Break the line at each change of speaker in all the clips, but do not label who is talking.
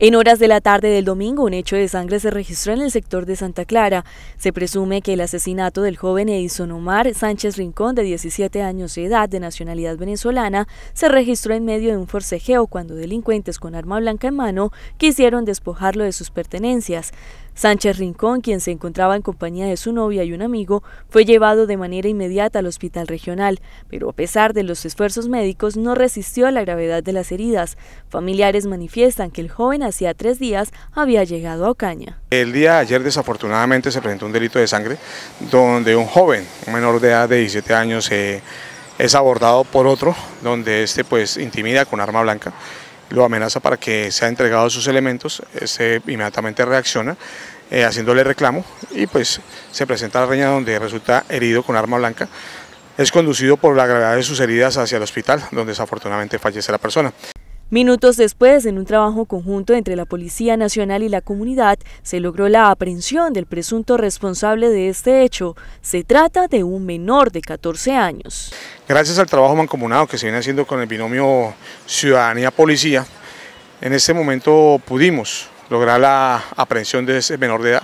En horas de la tarde del domingo, un hecho de sangre se registró en el sector de Santa Clara. Se presume que el asesinato del joven Edison Omar Sánchez Rincón, de 17 años de edad, de nacionalidad venezolana, se registró en medio de un forcejeo cuando delincuentes con arma blanca en mano quisieron despojarlo de sus pertenencias. Sánchez Rincón, quien se encontraba en compañía de su novia y un amigo, fue llevado de manera inmediata al hospital regional, pero a pesar de los esfuerzos médicos no resistió a la gravedad de las heridas. Familiares manifiestan que el joven hacía tres días había llegado a Ocaña.
El día ayer desafortunadamente se presentó un delito de sangre donde un joven, un menor de edad de 17 años, eh, es abordado por otro, donde este pues intimida con arma blanca lo amenaza para que se ha entregado sus elementos, se inmediatamente reacciona eh, haciéndole reclamo y pues se presenta a la reña donde resulta herido con arma blanca. Es conducido por la gravedad de sus heridas hacia el hospital, donde desafortunadamente fallece la persona.
Minutos después, en un trabajo conjunto entre la Policía Nacional y la comunidad, se logró la aprehensión del presunto responsable de este hecho. Se trata de un menor de 14 años.
Gracias al trabajo mancomunado que se viene haciendo con el binomio Ciudadanía-Policía, en este momento pudimos lograr la aprehensión de ese menor de edad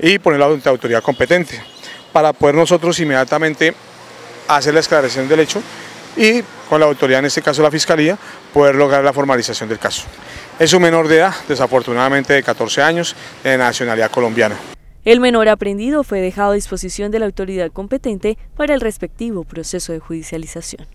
y ponerlo ante la autoridad competente para poder nosotros inmediatamente hacer la esclarecimiento del hecho y con la autoridad, en este caso la Fiscalía, poder lograr la formalización del caso. Es un menor de edad, desafortunadamente de 14 años, de nacionalidad colombiana.
El menor aprendido fue dejado a disposición de la autoridad competente para el respectivo proceso de judicialización.